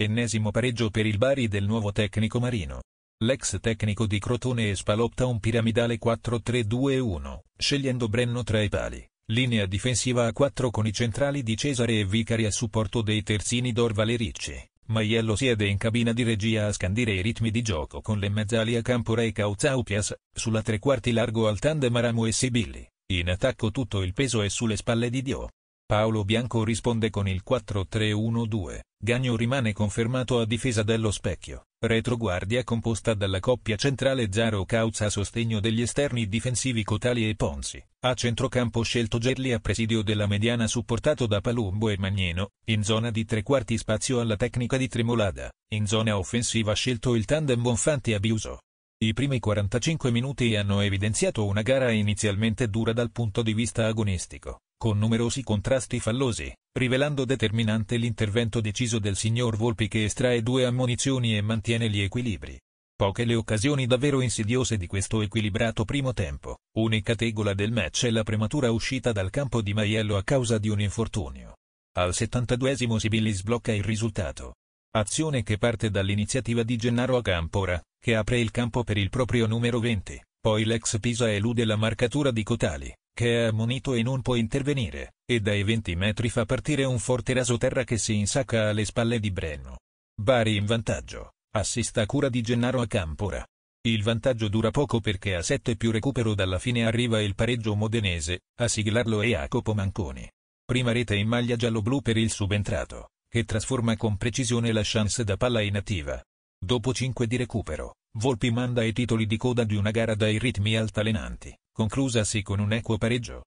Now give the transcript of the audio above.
Ennesimo pareggio per il Bari del nuovo tecnico marino. L'ex tecnico di Crotone e Spalotta un piramidale 4-3-2-1, scegliendo Brenno tra i pali, linea difensiva a 4 con i centrali di Cesare e Vicari a supporto dei terzini Dorval Ricci. Maiello siede in cabina di regia a scandire i ritmi di gioco con le mezzali a Campora e Cauzaupias, sulla tre quarti largo Altande Maramo e Sibilli. In attacco tutto il peso è sulle spalle di Dio. Paolo Bianco risponde con il 4-3-1-2, Gagno rimane confermato a difesa dello specchio, retroguardia composta dalla coppia centrale Zaro Cauza a sostegno degli esterni difensivi Cotali e Ponzi, a centrocampo scelto Gerli a presidio della mediana supportato da Palumbo e Magneno, in zona di tre quarti spazio alla tecnica di Tremolada, in zona offensiva scelto il tandem Bonfanti e Biuso. I primi 45 minuti hanno evidenziato una gara inizialmente dura dal punto di vista agonistico con numerosi contrasti fallosi, rivelando determinante l'intervento deciso del signor Volpi che estrae due ammonizioni e mantiene gli equilibri. Poche le occasioni davvero insidiose di questo equilibrato primo tempo, unica tegola del match è la prematura uscita dal campo di Maiello a causa di un infortunio. Al 72esimo Sibilli sblocca il risultato. Azione che parte dall'iniziativa di Gennaro Acampora, che apre il campo per il proprio numero 20, poi l'ex Pisa elude la marcatura di Cotali, che è ammonito e non può intervenire, e dai 20 metri fa partire un forte raso terra che si insacca alle spalle di Brenno. Bari in vantaggio, assista a cura di Gennaro a Campora. Il vantaggio dura poco perché a 7 più recupero dalla fine arriva il pareggio modenese, a siglarlo è Jacopo Manconi. Prima rete in maglia giallo-blu per il subentrato, che trasforma con precisione la chance da palla inattiva. Dopo 5 di recupero, Volpi manda i titoli di coda di una gara dai ritmi altalenanti, conclusasi con un equo pareggio.